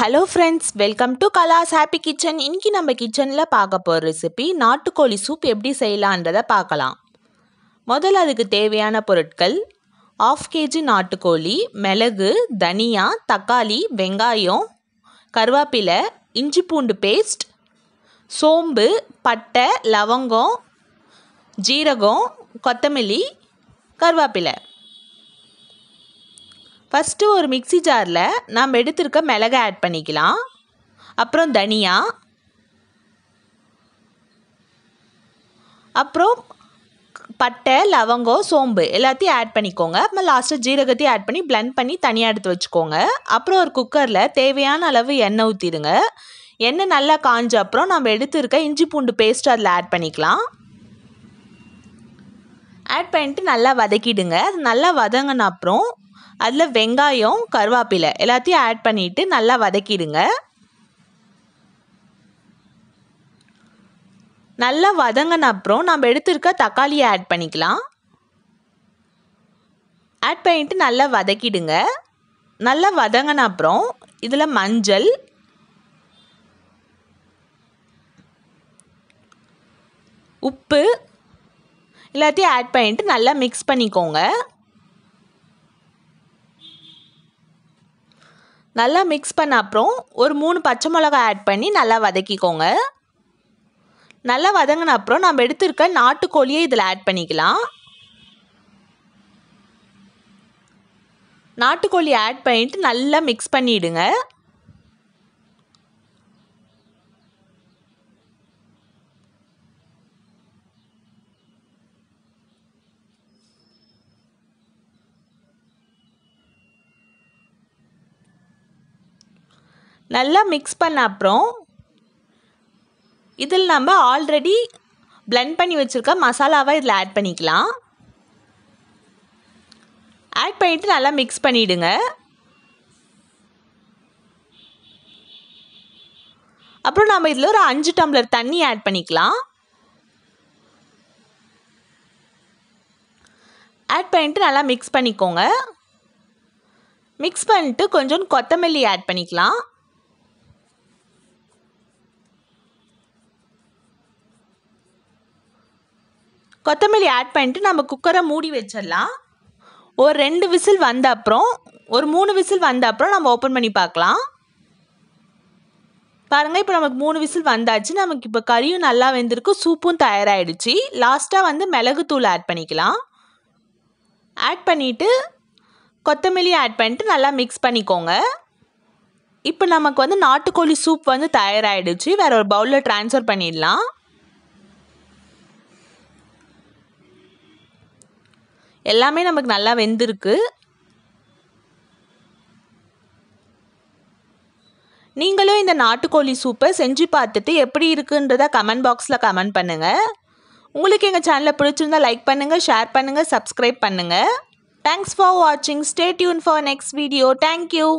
hello friends welcome to கலாஸ் happy kitchen இன்னைக்கு நம்ம கிச்சனில் பார்க்க போகிற ரெசிபி நாட்டுக்கோழி சூப் எப்படி செய்யலான்றதை பார்க்கலாம் முதல்ல அதுக்கு தேவையான பொருட்கள் ஆஃப் கேஜி நாட்டுக்கோழி மிளகு தனியா தக்காளி வெங்காயம் கருவேப்பிலை இஞ்சி பூண்டு பேஸ்ட் சோம்பு பட்டை லவங்கம் ஜீரகம் கொத்தமல்லி கருவேப்பிலை ஃபஸ்ட்டு ஒரு மிக்சி ஜாரில் நாம் எடுத்திருக்க மிளகை ஆட் பண்ணிக்கலாம் அப்புறம் தனியா அப்புறம் பட்டை லவங்கம் சோம்பு எல்லாத்தையும் ஆட் பண்ணிக்கோங்க அப்புறம் லாஸ்ட்டாக ஜீரகத்தையும் ஆட் பண்ணி பிளெண்ட் பண்ணி தனியாக எடுத்து வச்சுக்கோங்க அப்புறம் ஒரு குக்கரில் தேவையான அளவு எண்ணெய் ஊற்றிடுங்க எண்ணெய் நல்லா காஞ்ச அப்புறம் நம்ம எடுத்துருக்க இஞ்சி பூண்டு பேஸ்ட் அதில் ஆட் பண்ணிக்கலாம் ஆட் பண்ணிட்டு நல்லா வதக்கிடுங்க அது நல்லா வதங்கின அப்புறம் அதில் வெங்காயம் கருவேப்பிலை எல்லாத்தையும் ஆட் பண்ணிவிட்டு நல்லா வதக்கிடுங்க நல்லா வதங்கின அப்புறம் நம்ம எடுத்திருக்க தக்காளியை ஆட் பண்ணிக்கலாம் ஆட் பண்ணிவிட்டு நல்லா வதக்கிடுங்க நல்லா வதங்கின அப்புறம் இதில் மஞ்சள் உப்பு எல்லாத்தையும் ஆட் பண்ணிவிட்டு நல்லா மிக்ஸ் பண்ணிக்கோங்க நல்லா மிக்ஸ் பண்ண அப்புறம் ஒரு மூணு பச்சை மிளகா ஆட் பண்ணி நல்லா வதக்கிக்கோங்க நல்லா வதங்கின அப்புறம் நம்ம எடுத்திருக்க நாட்டுக்கோழியை இதில் ஆட் பண்ணிக்கலாம் நாட்டுக்கோழி ஆட் பண்ணிவிட்டு நல்லா மிக்ஸ் பண்ணிவிடுங்க நல்லா மிக்ஸ் பண்ண அப்புறம் இதில் நம்ம ஆல்ரெடி பிளெண்ட் பண்ணி வச்சுருக்க மசாலாவை இதில் ஆட் பண்ணிக்கலாம் ஆட் பண்ணிவிட்டு நல்லா மிக்ஸ் பண்ணிவிடுங்க அப்புறம் நம்ம இதில் ஒரு அஞ்சு டம்ளர் தண்ணி ஆட் பண்ணிக்கலாம் ஆட் பண்ணிவிட்டு நல்லா மிக்ஸ் பண்ணிக்கோங்க மிக்ஸ் பண்ணிட்டு கொஞ்சம் கொத்தமல்லி ஆட் பண்ணிக்கலாம் கொத்தமல்லி ஆட் பண்ணிட்டு நம்ம குக்கரை மூடி வச்சிடலாம் ஒரு ரெண்டு விசில் வந்த அப்புறம் ஒரு மூணு விசில் வந்த அப்புறம் நம்ம ஓப்பன் பண்ணி பார்க்கலாம் பாருங்கள் இப்போ நமக்கு மூணு விசில் வந்தாச்சு நமக்கு இப்போ கறியும் நல்லா வெந்திருக்கு சூப்பும் தயாராகிடுச்சு லாஸ்ட்டாக வந்து மிளகுத்தூள் ஆட் பண்ணிக்கலாம் ஆட் பண்ணிவிட்டு கொத்தமல்லி ஆட் பண்ணிட்டு நல்லா மிக்ஸ் பண்ணிக்கோங்க இப்போ நமக்கு வந்து நாட்டுக்கோழி சூப் வந்து தயாராகிடுச்சு வேறு ஒரு பவுலில் ட்ரான்ஸ்ஃபர் பண்ணிடலாம் எல்லாமே நமக்கு நல்லா வெந்திருக்கு நீங்களும் இந்த நாட்டுக்கோழி சூப்பை செஞ்சு பார்த்துட்டு எப்படி இருக்குன்றத கமெண்ட் பாக்ஸில் கமெண்ட் பண்ணுங்கள் உங்களுக்கு எங்கள் சேனலை பிடிச்சிருந்தா லைக் பண்ணுங்கள் ஷேர் பண்ணுங்கள் சப்ஸ்கிரைப் பண்ணுங்கள் தேங்க்ஸ் ஃபார் வாட்சிங் stay tuned for next video thank you